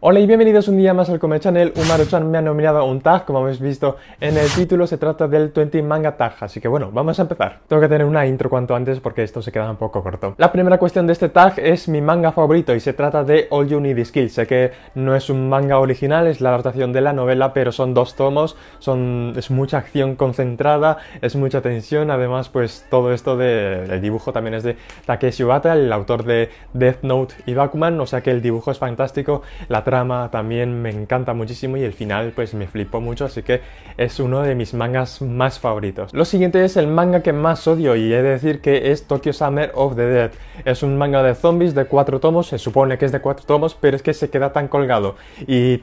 Hola y bienvenidos un día más al Come Channel. Umaru Chan me ha nominado un tag, como habéis visto en el título, se trata del 20 Manga Tag, así que bueno, vamos a empezar. Tengo que tener una intro cuanto antes porque esto se queda un poco corto. La primera cuestión de este tag es mi manga favorito y se trata de All You Need Is Sé que no es un manga original, es la adaptación de la novela, pero son dos tomos, son, es mucha acción concentrada, es mucha tensión, además pues todo esto del dibujo también es de Takeshi Obata, el autor de Death Note y Bakuman, o sea que el dibujo es fantástico, trama también me encanta muchísimo y el final pues me flipó mucho, así que es uno de mis mangas más favoritos. Lo siguiente es el manga que más odio y he de decir que es Tokyo Summer of the Dead. Es un manga de zombies de cuatro tomos, se supone que es de cuatro tomos, pero es que se queda tan colgado y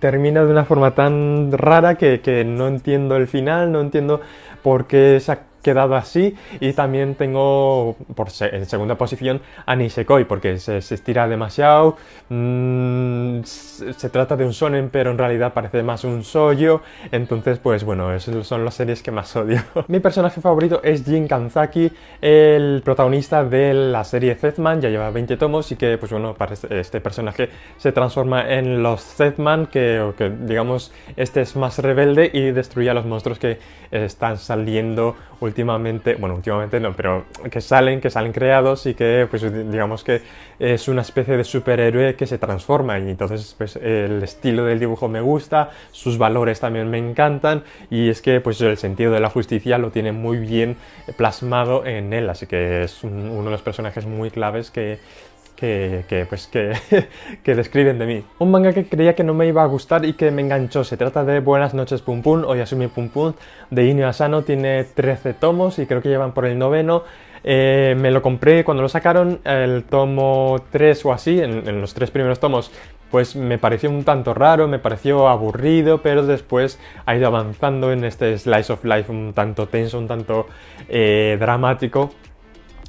termina de una forma tan rara que, que no entiendo el final, no entiendo por qué esa quedado así. Y también tengo por en segunda posición a Nisekoi, porque se, estira demasiado. Mm, se, trata de un sonen, pero en realidad parece más un soyo Entonces, pues bueno, esas son las series que más odio. Mi personaje favorito es Jin Kanzaki, el protagonista de la serie Zedman. Ya lleva 20 tomos y que, pues bueno, este personaje se transforma en los Zedman, que digamos, este es más rebelde y destruye a los monstruos que están saliendo últimamente, bueno, últimamente no, pero que salen, que salen creados y que, pues digamos que es una especie de superhéroe que se transforma y entonces, pues el estilo del dibujo me gusta, sus valores también me encantan y es que, pues el sentido de la justicia lo tiene muy bien plasmado en él, así que es uno de los personajes muy claves que que, que, pues que, describen de mí. Un manga que creía que no me iba a gustar y que me enganchó. Se trata de Buenas noches Pum Pum o Yasumi Pum Pum de Inio Asano. Tiene 13 tomos y creo que llevan por el noveno. Eh, me lo compré cuando lo sacaron, el tomo 3 o así, en, los tres primeros tomos pues me pareció un tanto raro, me pareció aburrido, pero después ha ido avanzando en este slice of life un tanto tenso, un tanto eh, dramático,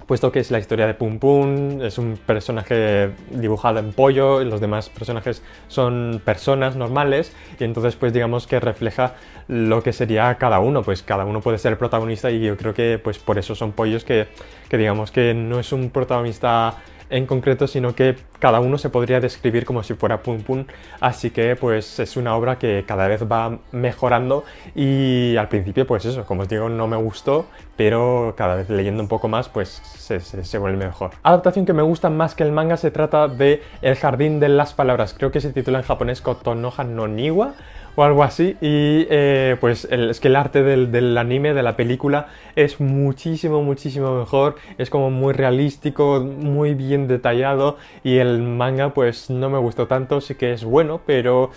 puesto que es la historia de Pum Pum, es un personaje dibujado en pollo, y los demás personajes son personas normales, y entonces pues digamos que refleja lo que sería cada uno, pues cada uno puede ser el protagonista y yo creo que pues por eso son pollos que, que digamos que no es un protagonista en concreto, sino que cada uno se podría describir como si fuera Pum Pum, así que pues es una obra que cada vez va mejorando y al principio pues eso, como os digo, no me gustó, pero cada vez leyendo un poco más pues se, vuelve mejor. Adaptación que me gusta más que el manga se trata de El jardín de las palabras, creo que se titula en japonés Kotonoha no Niwa, o algo así. Y eh, pues es que el arte del, anime, de la película, es muchísimo, muchísimo mejor. Es como muy realístico, muy bien detallado. Y el manga pues no me gustó tanto, sí que es bueno, pero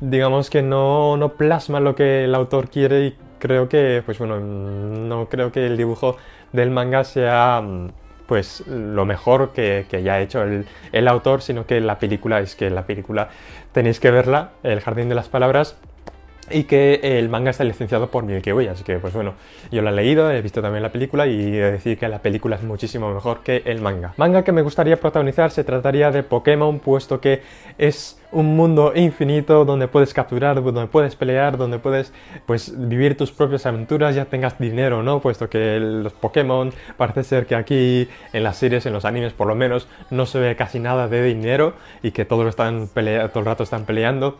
digamos que no, no plasma lo que el autor quiere y creo que, pues bueno, no creo que el dibujo del manga sea mm, pues lo mejor que, ya ha hecho el, el, autor, sino que la película, es que la película tenéis que verla, El Jardín de las Palabras, y que el manga está licenciado por Milky Way, así que pues bueno, yo lo he leído, he visto también la película y he decir que la película es muchísimo mejor que el manga. Manga que me gustaría protagonizar se trataría de Pokémon, puesto que es un mundo infinito donde puedes capturar, donde puedes pelear, donde puedes pues vivir tus propias aventuras, ya tengas dinero no, puesto que los Pokémon parece ser que aquí en las series, en los animes por lo menos, no se ve casi nada de dinero y que todos están peleando todo el rato están peleando.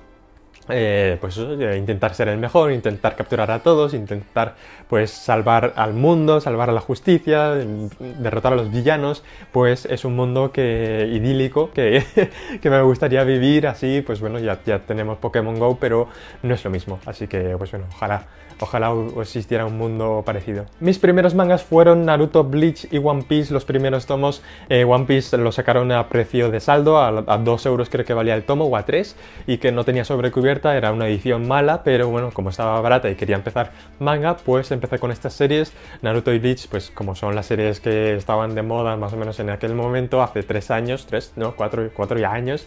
Eh, pues eh, intentar ser el mejor, intentar capturar a todos, intentar pues salvar al mundo, salvar a la justicia, mm, derrotar a los villanos, pues es un mundo que idílico que, que me gustaría vivir así, pues bueno, ya, ya tenemos Pokémon Go, pero no es lo mismo, así que pues bueno, ojalá Ojalá existiera un mundo parecido. Mis primeros mangas fueron Naruto, Bleach y One Piece, los primeros tomos. Eh, One Piece lo sacaron a precio de saldo, a, dos 2 euros creo que valía el tomo, o a 3, y que no tenía sobrecubierta, era una edición mala, pero bueno, como estaba barata y quería empezar manga, pues empecé con estas series. Naruto y Bleach, pues como son las series que estaban de moda más o menos en aquel momento, hace 3 años, 3, no, cuatro 4 ya años,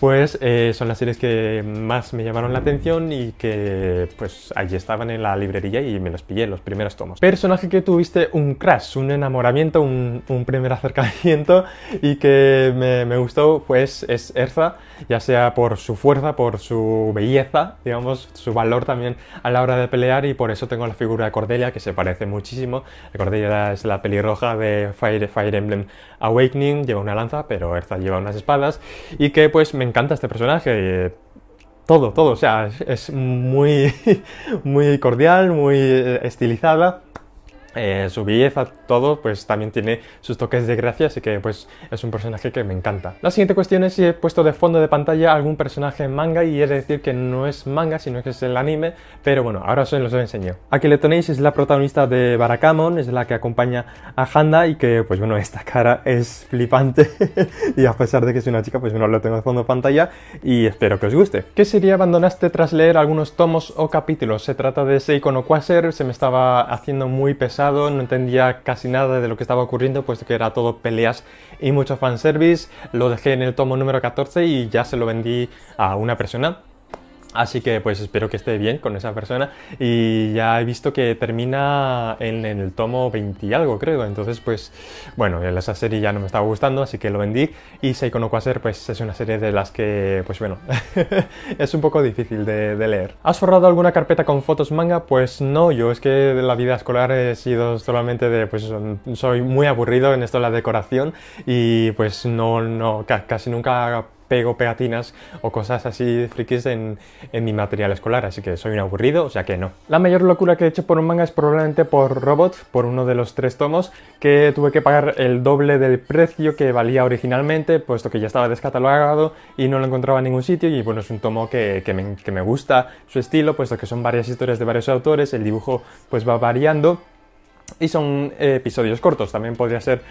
pues son las series que más me llamaron la atención y que pues allí estaban en la librería y me los pillé los primeros tomos. Personaje que tuviste un crash, un enamoramiento, un, primer acercamiento y que me, gustó pues es Erza, ya sea por su fuerza, por su belleza, digamos, su valor también a la hora de pelear y por eso tengo la figura de Cordelia que se parece muchísimo. Cordelia es la pelirroja de Fire, Fire Emblem Awakening, lleva una lanza pero Erza lleva unas espadas y que pues me encanta este personaje. Eh, todo, todo, o sea, es, muy, muy cordial, muy eh, estilizada eh, su belleza, todo, pues también tiene sus toques de gracia, así que pues es un personaje que me encanta. La siguiente cuestión es si he puesto de fondo de pantalla algún personaje manga y es decir que no es manga, sino que es el anime, pero bueno, ahora os los enseño. Aquí le tenéis, es la protagonista de Barakamon, es la que acompaña a Handa y que pues bueno, esta cara es flipante y a pesar de que es una chica, pues bueno, lo tengo de fondo de pantalla y espero que os guste. ¿Qué sería abandonaste tras leer algunos tomos o capítulos? Se trata de ese icono Quaser, se me estaba haciendo muy pesado no entendía casi nada de lo que estaba ocurriendo, puesto que era todo peleas y mucho fanservice. Lo dejé en el tomo número 14 y ya se lo vendí a una persona Así que pues espero que esté bien con esa persona y ya he visto que termina en, el tomo 20 y algo creo, entonces pues bueno, esa serie ya no me estaba gustando, así que lo vendí y Seiko no pues es una serie de las que pues bueno, es un poco difícil de, de, leer. ¿Has forrado alguna carpeta con fotos manga? Pues no, yo es que de la vida escolar he sido solamente de pues soy muy aburrido en esto de la decoración y pues no, no, casi nunca pego pegatinas o cosas así frikis en, en mi material escolar, así que soy un aburrido, o sea que no. La mayor locura que he hecho por un manga es probablemente por Robot, por uno de los tres tomos, que tuve que pagar el doble del precio que valía originalmente, puesto que ya estaba descatalogado y no lo encontraba en ningún sitio, y bueno, es un tomo que, me, gusta su estilo, puesto que son varias historias de varios autores, el dibujo pues va variando, y son eh, episodios cortos. También podría ser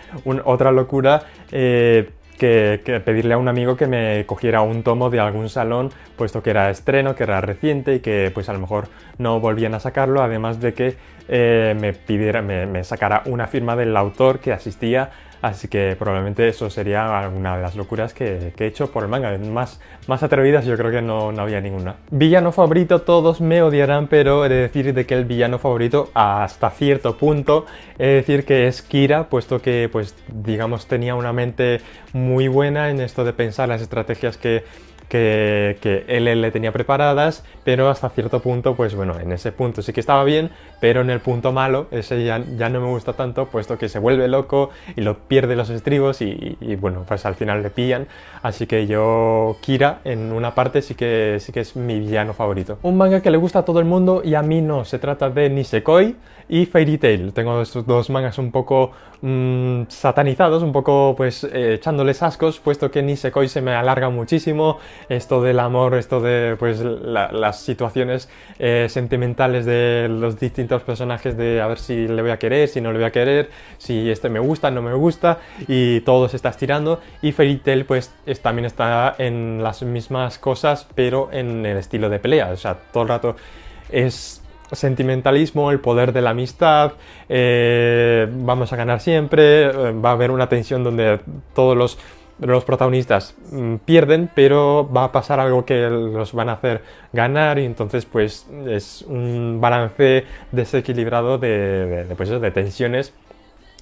otra locura eh, que, pedirle a un amigo que me cogiera un tomo de algún salón, puesto que era estreno, que era reciente y que pues a lo mejor no volvían a sacarlo, además de que eh, me, pidiera, me sacara una firma del autor que asistía Así que probablemente eso sería alguna de las locuras que, he hecho por el manga. Más, más atrevidas yo creo que no, había ninguna. Villano favorito, todos me odiarán, pero he de decir de que el villano favorito hasta cierto punto he de decir que es Kira, puesto que pues digamos tenía una mente muy buena en esto de pensar las estrategias que que, él le tenía preparadas, pero hasta cierto punto, pues bueno, en ese punto sí que estaba bien, pero en el punto malo, ese ya, ya no me gusta tanto, puesto que se vuelve loco y lo pierde los estribos y, bueno, pues al final le pillan. Así que yo, Kira, en una parte sí que, sí que es mi villano favorito. Un manga que le gusta a todo el mundo y a mí no, se trata de Nisekoi y Fairy Tail. Tengo estos dos mangas un poco Mm, satanizados, un poco pues eh, echándoles ascos, puesto que Nisekoi se me alarga muchísimo, esto del amor, esto de pues las situaciones eh, sentimentales de los distintos personajes de a ver si le voy a querer, si no le voy a querer, si este me gusta, no me gusta, y todo se está estirando, y Fairy pues también está en las mismas cosas, pero en el estilo de pelea, o sea, todo el rato es sentimentalismo, el poder de la amistad, eh, vamos a ganar siempre, eh, va a haber una tensión donde todos los, protagonistas mm, pierden, pero va a pasar algo que los van a hacer ganar y entonces pues es un balance desequilibrado de, de pues tensiones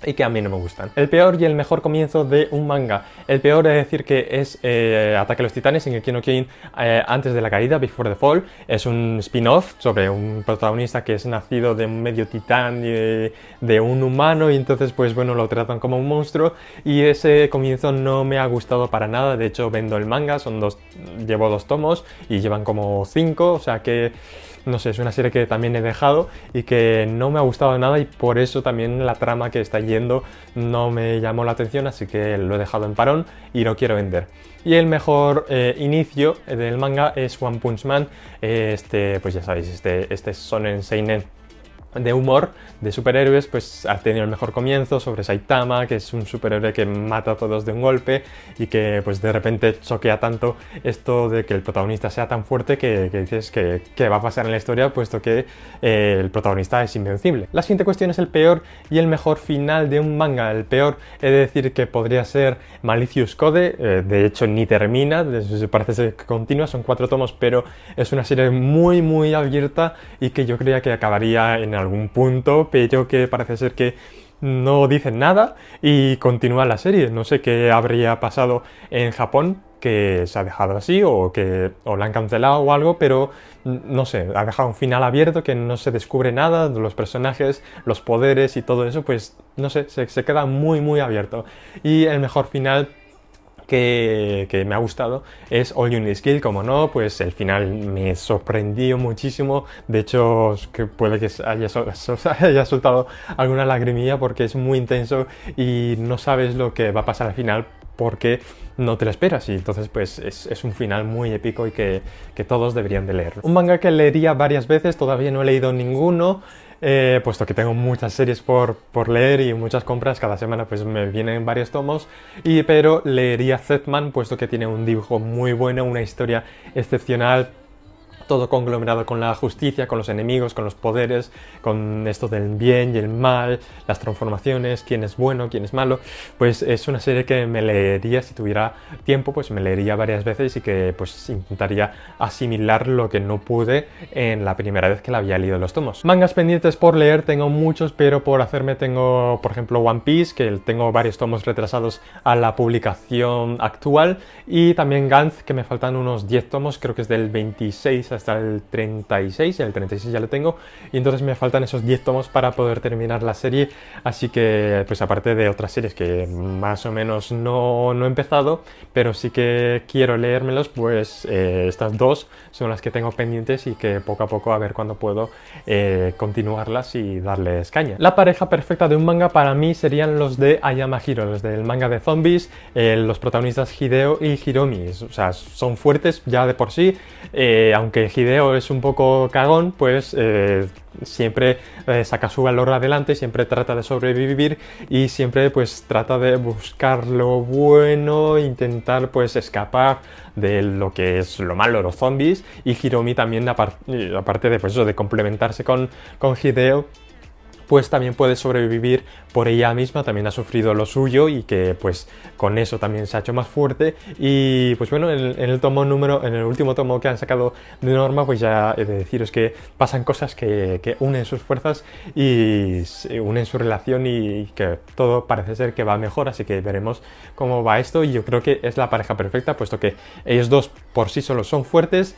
y que a mí no me gustan. El peor y el mejor comienzo de un manga. El peor es decir que es eh, Ataque a los Titanes, en el Kino eh, antes de la caída, Before the Fall. Es un spin-off sobre un protagonista que es nacido de un medio titán y de, de, un humano y entonces pues bueno lo tratan como un monstruo y ese comienzo no me ha gustado para nada. De hecho vendo el manga, son dos, llevo dos tomos y llevan como cinco, o sea que no sé, es una serie que también he dejado y que no me ha gustado nada y por eso también la trama que está yendo no me llamó la atención, así que lo he dejado en parón y lo quiero vender. Y el mejor eh, inicio del manga es One Punch Man, eh, este, pues ya sabéis, este, este Sonen Seinen de humor de superhéroes, pues ha tenido el mejor comienzo sobre Saitama, que es un superhéroe que mata a todos de un golpe y que pues de repente choquea tanto esto de que el protagonista sea tan fuerte que, dices que, va a pasar en la historia, puesto que eh, el protagonista es invencible. La siguiente cuestión es el peor y el mejor final de un manga. El peor he de decir que podría ser Malicious Code, eh, de hecho ni termina, parece ser que son cuatro tomos, pero es una serie muy muy abierta y que yo creía que acabaría en algún algún punto, pero que parece ser que no dicen nada y continúa la serie. No sé qué habría pasado en Japón que se ha dejado así o que o la han cancelado o algo, pero no sé, ha dejado un final abierto que no se descubre nada, de los personajes, los poderes y todo eso, pues no sé, se, se queda muy muy abierto. Y el mejor final que, me ha gustado es All You Need Skill, como no, pues el final me sorprendió muchísimo, de hecho que puede que haya, haya soltado alguna lagrimilla porque es muy intenso y no sabes lo que va a pasar al final porque no te lo esperas y entonces pues es, un final muy épico y que, que, todos deberían de leer. Un manga que leería varias veces, todavía no he leído ninguno eh, puesto que tengo muchas series por, por, leer y muchas compras, cada semana pues me vienen varios tomos, y, pero leería Zetman, puesto que tiene un dibujo muy bueno, una historia excepcional, todo conglomerado con la justicia, con los enemigos, con los poderes, con esto del bien y el mal, las transformaciones, quién es bueno, quién es malo, pues es una serie que me leería si tuviera tiempo, pues me leería varias veces y que pues intentaría asimilar lo que no pude en la primera vez que la había leído los tomos. Mangas pendientes por leer tengo muchos, pero por hacerme tengo, por ejemplo, One Piece, que tengo varios tomos retrasados a la publicación actual, y también Gantz, que me faltan unos 10 tomos, creo que es del 26 a hasta el 36, el 36 ya lo tengo, y entonces me faltan esos 10 tomos para poder terminar la serie, así que pues aparte de otras series que más o menos no, he empezado, pero sí que quiero leérmelos, pues eh, estas dos son las que tengo pendientes y que poco a poco a ver cuándo puedo eh, continuarlas y darles caña. La pareja perfecta de un manga para mí serían los de Ayama los del manga de zombies, eh, los protagonistas Hideo y Hiromi, o sea, son fuertes ya de por sí, aunque Hideo es un poco cagón, pues eh, siempre eh, saca su valor adelante, siempre trata de sobrevivir y siempre pues trata de buscar lo bueno, intentar pues escapar de lo que es lo malo, los zombies y Hiromi también aparte de pues, eso, de complementarse con, con Hideo pues también puede sobrevivir por ella misma, también ha sufrido lo suyo y que pues con eso también se ha hecho más fuerte y pues bueno, en, el tomo número, en el último tomo que han sacado de Norma, pues ya he de deciros que pasan cosas que, unen sus fuerzas y unen su relación y que todo parece ser que va mejor, así que veremos cómo va esto y yo creo que es la pareja perfecta, puesto que ellos dos por sí solos son fuertes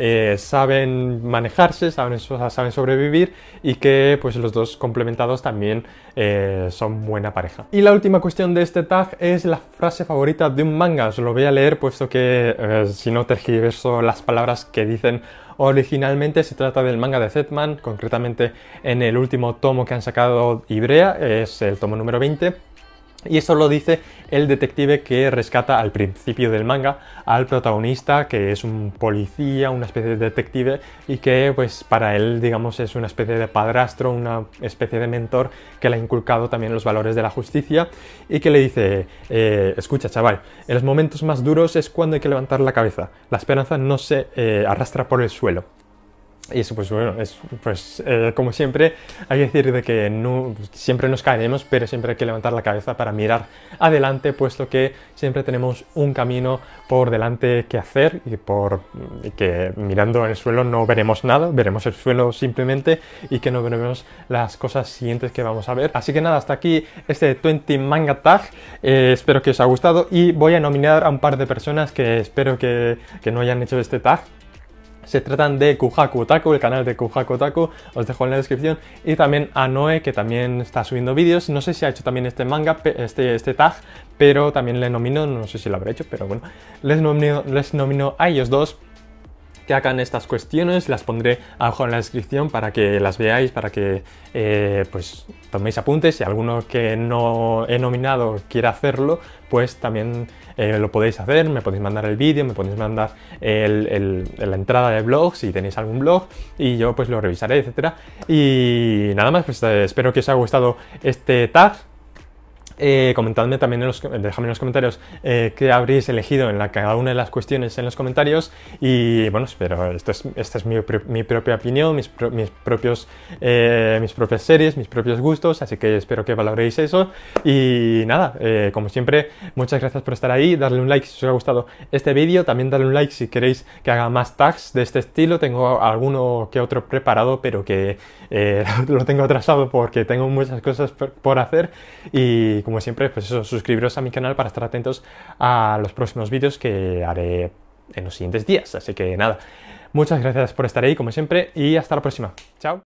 eh, saben manejarse, saben, saben sobrevivir y que pues los dos complementados también eh, son buena pareja. Y la última cuestión de este tag es la frase favorita de un manga. Os lo voy a leer puesto que eh, si no tergiverso las palabras que dicen Originalmente se trata del manga de Zetman, concretamente en el último tomo que han sacado Ibrea, es el tomo número 20, y eso lo dice el detective que rescata al principio del manga al protagonista, que es un policía, una especie de detective, y que pues para él, digamos, es una especie de padrastro, una especie de mentor que le ha inculcado también los valores de la justicia y que le dice, eh, escucha chaval, en los momentos más duros es cuando hay que levantar la cabeza, la esperanza no se eh, arrastra por el suelo. Y eso, pues bueno, es, pues, eh, como siempre, hay que decir de que no, siempre nos caeremos, pero siempre hay que levantar la cabeza para mirar adelante, puesto que siempre tenemos un camino por delante que hacer y, por, que mirando en el suelo no veremos nada, veremos el suelo simplemente y que no veremos las cosas siguientes que vamos a ver. Así que nada, hasta aquí este 20 manga tag. Eh, espero que os haya gustado y voy a nominar a un par de personas que espero que, que no hayan hecho este tag se tratan de Kuhaku Otaku, el canal de Kuhaku Otaku, os dejo en la descripción, y también a Noe, que también está subiendo vídeos, no sé si ha hecho también este manga, este, este tag, pero también le nomino, no sé si lo habrá hecho, pero bueno, les nomino, les nomino a ellos dos que hagan estas cuestiones, las pondré abajo en la descripción para que las veáis, para que eh, pues toméis apuntes. Si alguno que no he nominado quiere hacerlo, pues también eh, lo podéis hacer, me podéis mandar el vídeo, me podéis mandar la entrada de blog si tenéis algún blog y yo pues lo revisaré, etcétera. Y nada más, pues, eh, espero que os haya gustado este tag eh, comentadme también en dejadme en los comentarios que eh, qué habréis elegido en cada una de las cuestiones en los comentarios. Y bueno, espero, esto es, esta es mi, propia opinión, mis, propios, eh, mis propias series, mis propios gustos, así que espero que valoréis eso. Y nada, como siempre, muchas gracias por estar ahí, darle un like si os ha gustado este vídeo, también darle un like si queréis que haga más tags de este estilo, tengo alguno que otro preparado, pero que lo tengo atrasado porque tengo muchas cosas por, por hacer. Y como siempre, pues eso, suscribiros a mi canal para estar atentos a los próximos vídeos que haré en los siguientes días. Así que nada, muchas gracias por estar ahí, como siempre, y hasta la próxima. Chao.